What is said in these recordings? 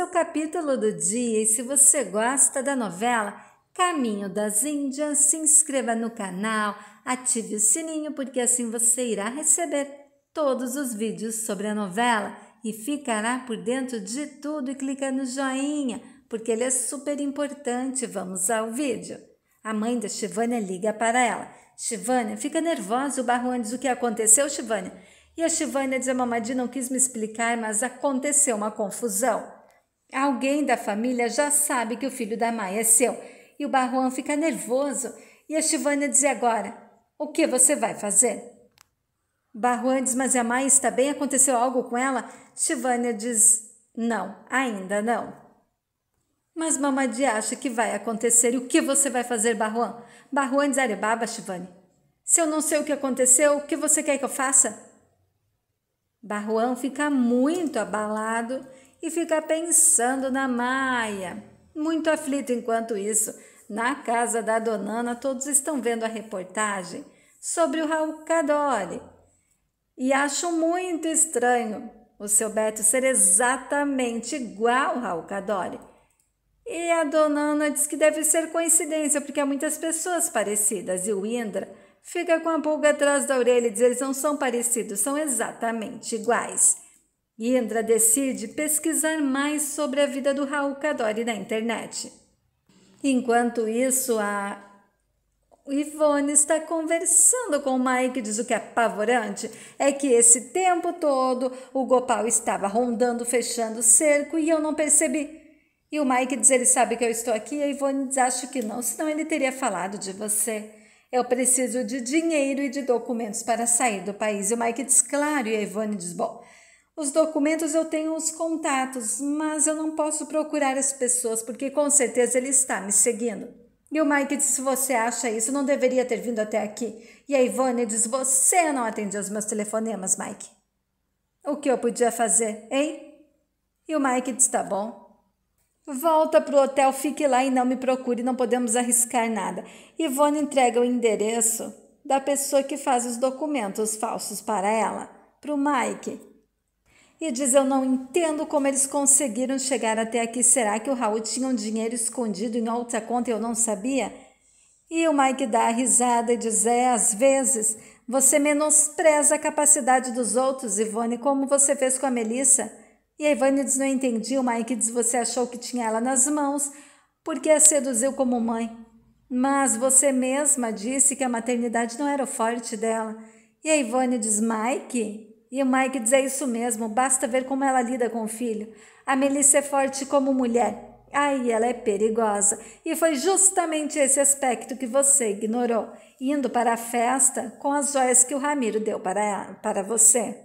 seu capítulo do dia e se você gosta da novela Caminho das Índias, se inscreva no canal, ative o sininho porque assim você irá receber todos os vídeos sobre a novela e ficará por dentro de tudo e clica no joinha, porque ele é super importante. Vamos ao vídeo. A mãe da Chivânia liga para ela. Chivânia fica nervosa, o barro antes do que aconteceu, Chivânia. E a Chivânia diz: a mamadinha não quis me explicar, mas aconteceu uma confusão. Alguém da família já sabe que o filho da mãe é seu e o Barruan fica nervoso e a Chivânia diz agora: O que você vai fazer? Barruan diz: Mas a mãe está bem? Aconteceu algo com ela? Chivânia diz: Não, ainda não. Mas Mamadi acha que vai acontecer e o que você vai fazer, Barruan? Barruan diz: arebaba, Chivânia. Se eu não sei o que aconteceu, o que você quer que eu faça? Barruan fica muito abalado e fica pensando na Maia. Muito aflito enquanto isso, na casa da Donana, todos estão vendo a reportagem sobre o Raul Cadore e acho muito estranho o seu Beto ser exatamente igual ao Raul Cadore. E a Donana diz que deve ser coincidência, porque há muitas pessoas parecidas. E o Indra fica com a pulga atrás da orelha e diz: eles não são parecidos, são exatamente iguais. Indra decide pesquisar mais sobre a vida do Raul Cadore na internet. Enquanto isso, a Ivone está conversando com o Mike, diz o que é apavorante é que esse tempo todo o Gopal estava rondando, fechando o cerco e eu não percebi. E o Mike diz: ele sabe que eu estou aqui, e a Ivone diz: acho que não, senão ele teria falado de você. Eu preciso de dinheiro e de documentos para sair do país. E o Mike diz: claro, e a Ivone diz: bom, os documentos eu tenho os contatos, mas eu não posso procurar as pessoas porque com certeza ele está me seguindo. E o Mike disse: Você acha isso? Não deveria ter vindo até aqui. E a Ivone diz: Você não atendia os meus telefonemas, Mike. O que eu podia fazer, hein? E o Mike diz: Tá bom, Volta para o hotel, fique lá e não me procure, não podemos arriscar nada. Ivone entrega o endereço da pessoa que faz os documentos falsos para ela, para o Mike e diz: Eu não entendo como eles conseguiram chegar até aqui. Será que o Raul tinha um dinheiro escondido em outra conta e eu não sabia? E o Mike dá a risada e diz: É, às vezes você menospreza a capacidade dos outros, Ivone, como você fez com a Melissa. E a Ivone diz: Não entendi. O Mike diz: Você achou que tinha ela nas mãos porque a seduziu como mãe. Mas você mesma disse que a maternidade não era o forte dela. E a Ivone diz: Mike, e o Mike diz: é isso mesmo, basta ver como ela lida com o filho. A Melissa é forte como mulher. Aí ela é perigosa. E foi justamente esse aspecto que você ignorou, indo para a festa com as joias que o Ramiro deu para, para você.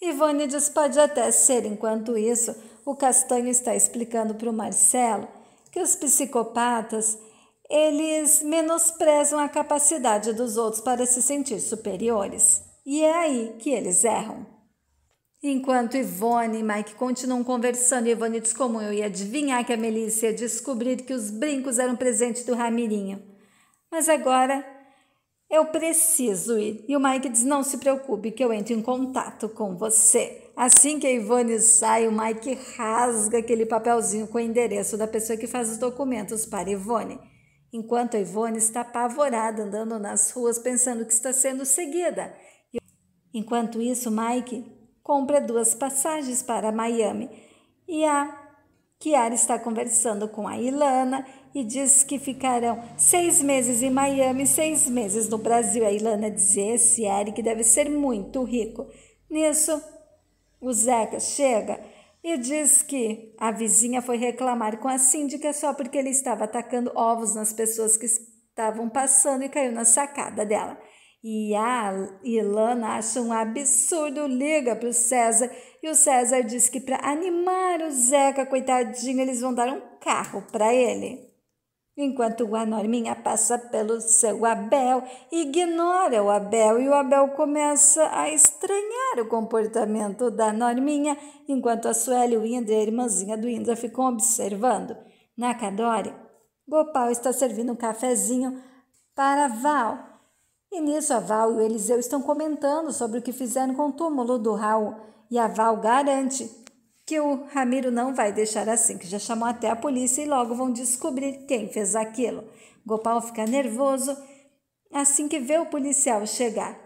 Ivone diz: pode até ser, enquanto isso, o Castanho está explicando para o Marcelo que os psicopatas eles menosprezam a capacidade dos outros para se sentir superiores e é aí que eles erram. Enquanto Ivone e Mike continuam conversando, Ivone diz como eu ia adivinhar que a Melissa ia descobrir que os brincos eram presentes do Ramirinho. Mas agora eu preciso ir. E o Mike diz: Não se preocupe, que eu entro em contato com você. Assim que a Ivone sai, o Mike rasga aquele papelzinho com o endereço da pessoa que faz os documentos para Ivone. Enquanto a Ivone está apavorada andando nas ruas pensando que está sendo seguida. Enquanto isso, Mike compra duas passagens para Miami e a Kiara está conversando com a Ilana e diz que ficarão seis meses em Miami, seis meses no Brasil. A Ilana diz: esse Eric deve ser muito rico. Nisso, o Zeca chega e diz que a vizinha foi reclamar com a síndica só porque ele estava atacando ovos nas pessoas que estavam passando e caiu na sacada dela. E a Ilana acha um absurdo, liga para o César e o César diz que para animar o Zeca, coitadinho, eles vão dar um carro para ele. Enquanto a Norminha passa pelo seu Abel, ignora o Abel e o Abel começa a estranhar o comportamento da Norminha, enquanto a Sueli, o Indra e a irmãzinha do Indra ficam observando. Na Cadore, Gopal está servindo um cafezinho para Val, e nisso a Val e o Eliseu estão comentando sobre o que fizeram com o túmulo do Raul. E a Val garante que o Ramiro não vai deixar assim, que já chamou até a polícia e logo vão descobrir quem fez aquilo. Gopal fica nervoso assim que vê o policial chegar.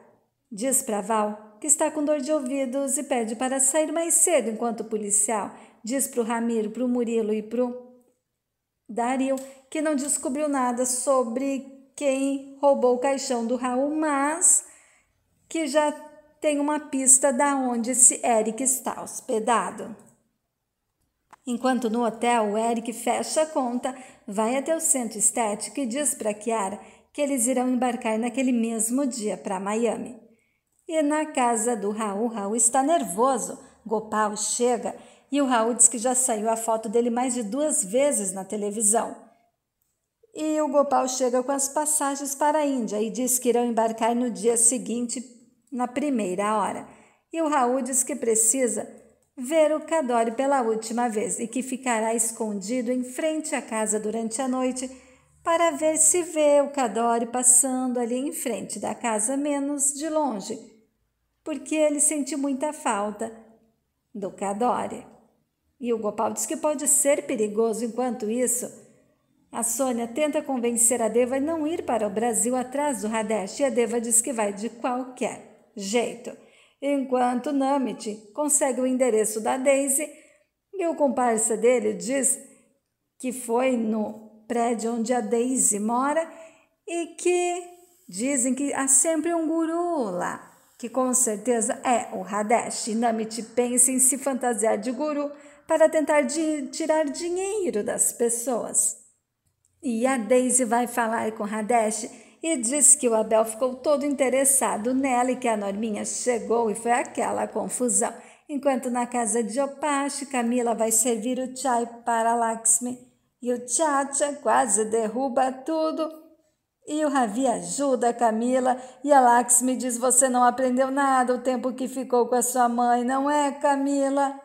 Diz para Val que está com dor de ouvidos e pede para sair mais cedo enquanto o policial diz para o Ramiro, para o Murilo e para o Dario que não descobriu nada sobre quem roubou o caixão do Raul, mas que já tem uma pista da onde esse Eric está hospedado. Enquanto no hotel, o Eric fecha a conta, vai até o centro estético e diz para Kiara que eles irão embarcar naquele mesmo dia para Miami. E na casa do Raul, Raul está nervoso. Gopal chega e o Raul diz que já saiu a foto dele mais de duas vezes na televisão. E o Gopal chega com as passagens para a Índia e diz que irão embarcar no dia seguinte, na primeira hora. E o Raul diz que precisa ver o Kadori pela última vez e que ficará escondido em frente à casa durante a noite para ver se vê o Kadori passando ali em frente da casa, menos de longe, porque ele sentiu muita falta do Kadori. E o Gopal diz que pode ser perigoso enquanto isso a Sônia tenta convencer a Deva a não ir para o Brasil atrás do Hadesh e a Deva diz que vai de qualquer jeito. Enquanto Namit consegue o endereço da Daisy e o comparsa dele diz que foi no prédio onde a Daisy mora e que dizem que há sempre um guru lá, que com certeza é o Hadesh. Namit pensa em se fantasiar de guru para tentar de tirar dinheiro das pessoas. E a Daisy vai falar com Radesh e diz que o Abel ficou todo interessado nela e que a Norminha chegou e foi aquela confusão. Enquanto na casa de Opache, Camila vai servir o chai para Lakshmi e o Chacha quase derruba tudo. E o Ravi ajuda a Camila e a Lakshmi diz: Você não aprendeu nada o tempo que ficou com a sua mãe, não é, Camila?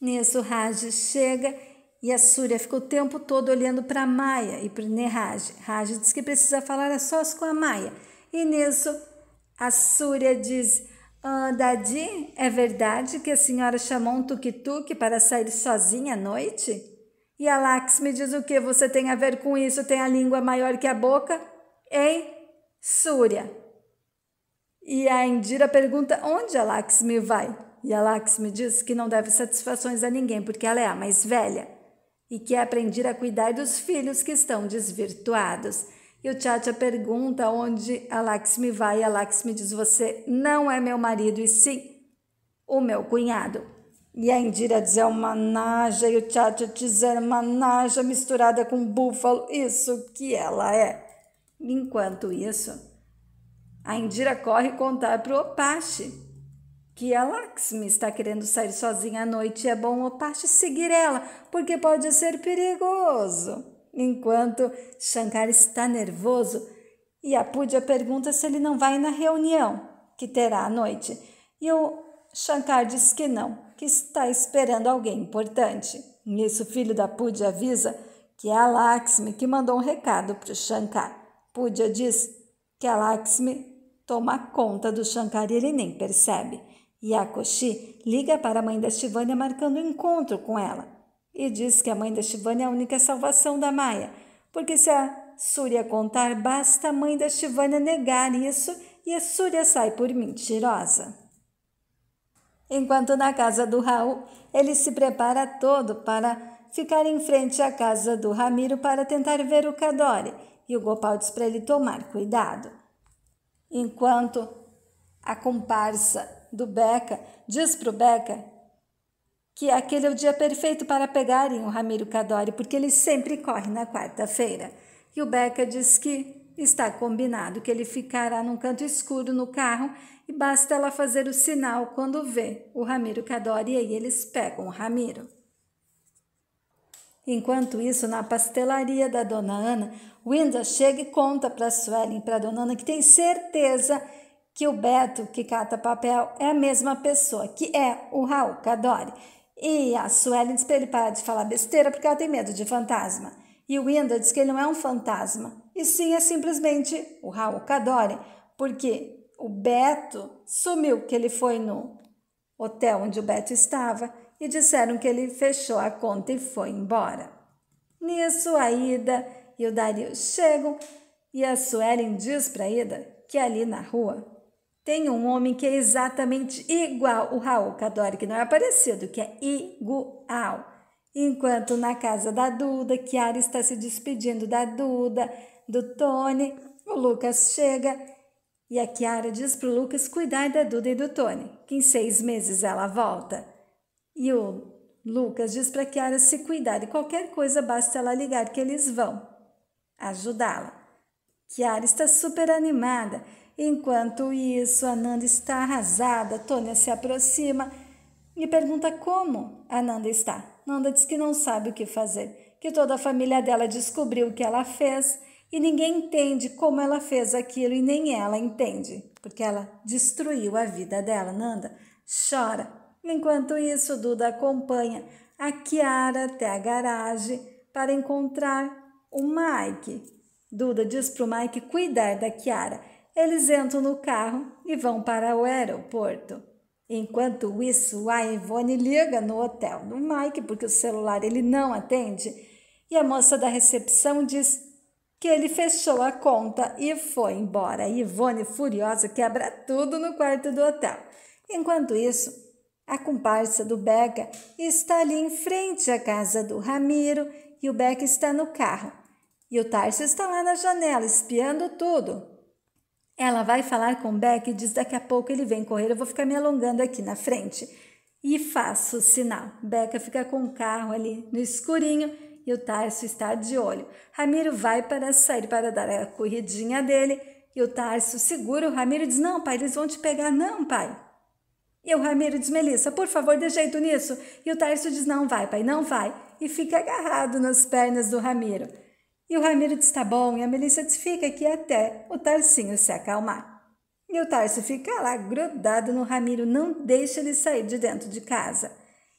Nisso, Raj chega e a Surya ficou o tempo todo olhando para Maia e para Nehraj. Raj diz que precisa falar a sós com a Maia. E nisso, a Surya diz: ah, Dadi, é verdade que a senhora chamou um tuk-tuk para sair sozinha à noite? E a Lakshmi diz o que você tem a ver com isso? Tem a língua maior que a boca? Ei, Surya. E a Indira pergunta onde a Lakshmi vai. E a Lakshmi diz que não deve satisfações a ninguém, porque ela é a mais velha e que aprender a cuidar dos filhos que estão desvirtuados. E o Tchatcha pergunta onde a Lakshmi vai e a Lakshmi diz: Você não é meu marido e sim o meu cunhado. E a Indira diz: É uma naja e o Tchatcha diz: É uma naja misturada com búfalo, isso que ela é. Enquanto isso, a Indira corre contar para o Opache que a é Lakshmi está querendo sair sozinha à noite e é bom o Pache seguir ela, porque pode ser perigoso. Enquanto Shankar está nervoso e a Pudja pergunta se ele não vai na reunião que terá à noite. E o Shankar diz que não, que está esperando alguém importante. Nisso, o filho da Pudja avisa que é a Lakshmi que mandou um recado para o Shankar. Pudja diz que a Lakshmi toma conta do Shankar e ele nem percebe. Yakoshi liga para a mãe da Estivânia marcando um encontro com ela e diz que a mãe da Estivânia é a única salvação da Maia, porque se a Surya contar, basta a mãe da Estivânia negar isso e a Surya sai por mentirosa. Enquanto na casa do Raul, ele se prepara todo para ficar em frente à casa do Ramiro para tentar ver o Kadori e o Gopal diz para ele tomar cuidado. Enquanto a comparsa do Beca, diz para o Beca que aquele é o dia perfeito para pegarem o Ramiro Cadori, porque ele sempre corre na quarta-feira. E o Beca diz que está combinado, que ele ficará num canto escuro no carro e basta ela fazer o sinal quando vê o Ramiro Cadori e aí eles pegam o Ramiro. Enquanto isso, na pastelaria da Dona Ana, Winda chega e conta para a Suelen para a Dona Ana que tem certeza que o Beto, que cata papel, é a mesma pessoa, que é o Raul Cadore. E a Suelen diz para ele parar de falar besteira porque ela tem medo de fantasma. E o Inda diz que ele não é um fantasma, e sim é simplesmente o Raul Cadore, porque o Beto sumiu, que ele foi no hotel onde o Beto estava, e disseram que ele fechou a conta e foi embora. Nisso, a Ida e o Dario chegam e a Suelen diz para Ida que é ali na rua tem um homem que é exatamente igual o Raul Cadore, que não é parecido, que é igual. Enquanto na casa da Duda, Kiara está se despedindo da Duda, do Tony, o Lucas chega e a Kiara diz para o Lucas cuidar da Duda e do Tony, que em seis meses ela volta. E o Lucas diz para a Kiara se cuidar e qualquer coisa basta ela ligar que eles vão ajudá-la. Kiara está super animada Enquanto isso, Ananda está arrasada. Tônia se aproxima e pergunta como Ananda está. Nanda diz que não sabe o que fazer, que toda a família dela descobriu o que ela fez e ninguém entende como ela fez aquilo e nem ela entende, porque ela destruiu a vida dela. Nanda chora. Enquanto isso, Duda acompanha a Kiara até a garagem para encontrar o Mike. Duda diz para o Mike cuidar da Kiara eles entram no carro e vão para o aeroporto. Enquanto isso, a Ivone liga no hotel do Mike, porque o celular ele não atende, e a moça da recepção diz que ele fechou a conta e foi embora. A Ivone, furiosa, quebra tudo no quarto do hotel. Enquanto isso, a comparsa do Beca está ali em frente à casa do Ramiro e o Beca está no carro. E o Tarso está lá na janela, espiando tudo. Ela vai falar com Beck e diz: daqui a pouco ele vem correr, eu vou ficar me alongando aqui na frente. E faço o sinal. Beca fica com o carro ali no escurinho e o Tarso está de olho. Ramiro vai para sair para dar a corridinha dele e o Tarso segura o Ramiro diz: Não, pai, eles vão te pegar, não, pai. E o Ramiro diz: Melissa, por favor, dê jeito nisso. E o Tarso diz: Não vai, pai, não vai. E fica agarrado nas pernas do Ramiro. E o Ramiro diz: tá bom. E a Melissa diz: fica aqui até o Tarcinho se acalmar. E o Tarso fica lá grudado no Ramiro, não deixa ele sair de dentro de casa.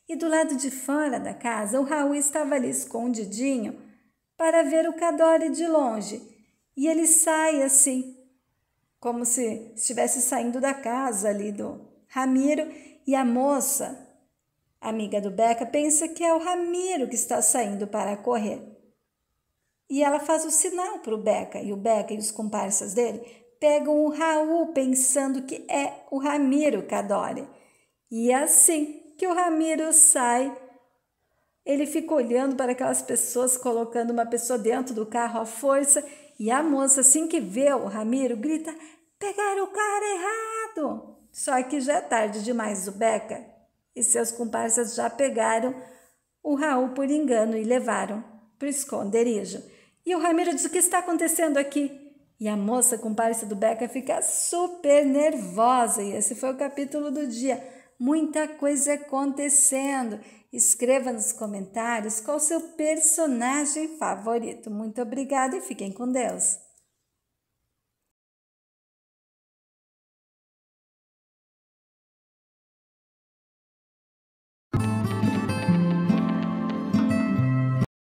E do lado de fora da casa, o Raul estava ali escondidinho para ver o Cadore de longe. E ele sai assim, como se estivesse saindo da casa ali do Ramiro. E a moça, amiga do Beca, pensa que é o Ramiro que está saindo para correr. E ela faz o sinal para o Beca, e o Beca e os comparsas dele pegam o Raul pensando que é o Ramiro Cadore. E é assim que o Ramiro sai, ele fica olhando para aquelas pessoas, colocando uma pessoa dentro do carro à força, e a moça, assim que vê o Ramiro, grita: pegaram o cara errado! Só que já é tarde demais, o Beca e seus comparsas já pegaram o Raul por engano e levaram para o esconderijo. E o Ramiro diz: O que está acontecendo aqui? E a moça comparsa do Beca fica super nervosa. E esse foi o capítulo do dia. Muita coisa acontecendo. Escreva nos comentários qual o seu personagem favorito. Muito obrigada e fiquem com Deus.